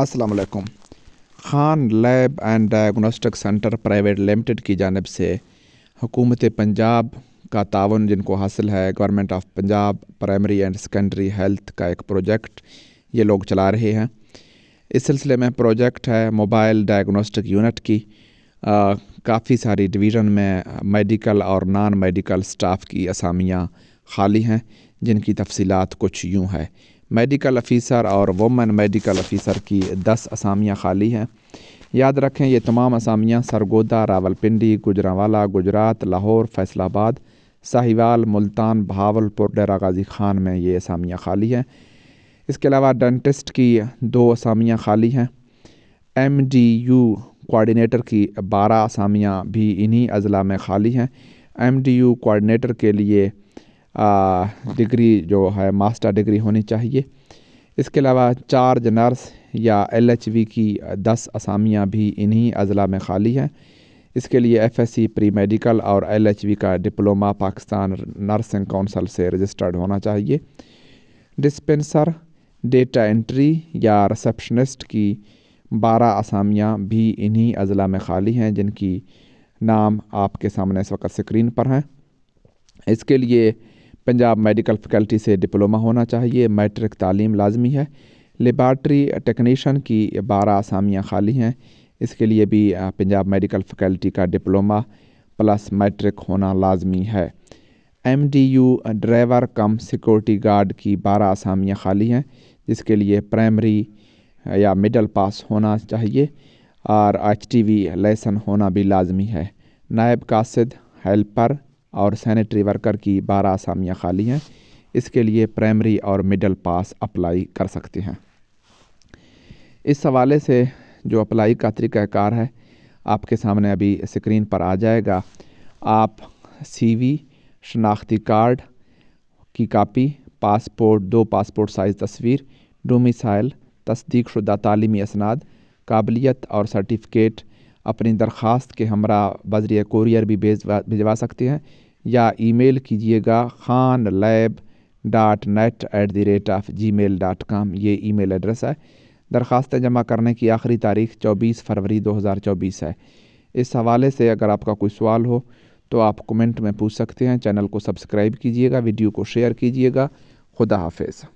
अस्सलाम वालेकुम Khan lab and diagnostic centre private limited की जानब से हुकूमत पंजाब का ताउन जिनको हासिल है government of Punjab primary and secondary health का एक प्रोजेक्ट ये लोग चला रहे हैं इस सिलसिले में प्रोजेक्ट है मोबाइल डायग्नोस्टिक यूनिट की काफ़ी सारी डिवीज़न में मेडिकल और नॉन मेडिकल स्टाफ की असामियाँ खाली हैं जिनकी तफसीत कुछ यूँ है मेडिकल अफ़ीसर और वुमेन मेडिकल अफ़ीसर की दस असामियाँ खाली हैं याद रखें ये तमाम असामियाँ सरगोदा रावलपिंडी गुजरावाला गुजरात लाहौर फैसलाबाद साहिवाल मुल्तान भावलपुर डेरा गाजी खान में ये असामियाँ खाली हैं इसके अलावा डेंटिस्ट की दो असामियाँ खाली हैं एम डी यू कोऑर्डिनेटर की बारह असामियाँ भी इन्हीं अजला में खाली हैं एम डी यू कोऑर्डिनेटर के लिए डिग्री जो है मास्टर डिग्री होनी चाहिए इसके अलावा चार्ज नर्स या एलएचवी की दस असामियाँ भी इन्हीं अजला में खाली हैं इसके लिए एफएससी प्री मेडिकल और एलएचवी का डिप्लोमा पाकिस्तान नर्सिंग काउंसिल से रजिस्टर्ड होना चाहिए डिस्पेंसर डेटा एंट्री या रिसेप्शनिस्ट की बारह असामियाँ भी इन्हीं अजला में खाली हैं जिनकी नाम आपके सामने इस वक्त स्क्रीन पर हैं इसके लिए पंजाब मेडिकल फैकल्टी से डिप्लोमा होना चाहिए मैट्रिक तालीम लाजमी है लेबार्ट्री टेक्नीशन की बारह आसामियाँ खाली हैं इसके लिए भी पंजाब मेडिकल फैकल्टी का डिप्लोमा प्लस मैट्रिक होना लाजमी है M D U driver cum security guard की बारह आसामियाँ खाली हैं जिसके लिए प्राइमरी या मिडल पास होना चाहिए और एच टी वी लाइसन होना भी लाजमी है नायब कासिद हेल्पर और सैनिटरी वर्कर की बारह आसामियाँ खाली हैं इसके लिए प्राइमरी और मिडल पास अप्लाई कर सकते हैं इस हवाले से जो अप्लाई का तरीक़ाकार है आपके सामने अभी स्क्रीन पर आ जाएगा आप सीवी, शनाख्ती कार्ड की कापी पासपोर्ट दो पासपोर्ट साइज़ तस्वीर डोमिसाइल तस्दीक शुदा तलीमी असनाद काबिलियत और सर्टिफिकेट अपनी दरख्वास्त के हमरा बजरिया कोरियर भी भेजवा भिजवा सकते हैं या ईमेल कीजिएगा Khan lab dot net at the rate of Gmail dot com ये ई मेल एड्रेस है दरख्वास्तें जमा करने की आखिरी तारीख 24 फरवरी 2024 है इस हवाले से अगर आपका कोई सवाल हो तो आप कमेंट में पूछ सकते हैं चैनल को सब्सक्राइब कीजिएगा वीडियो को शेयर कीजिएगा खुदा हाफिज़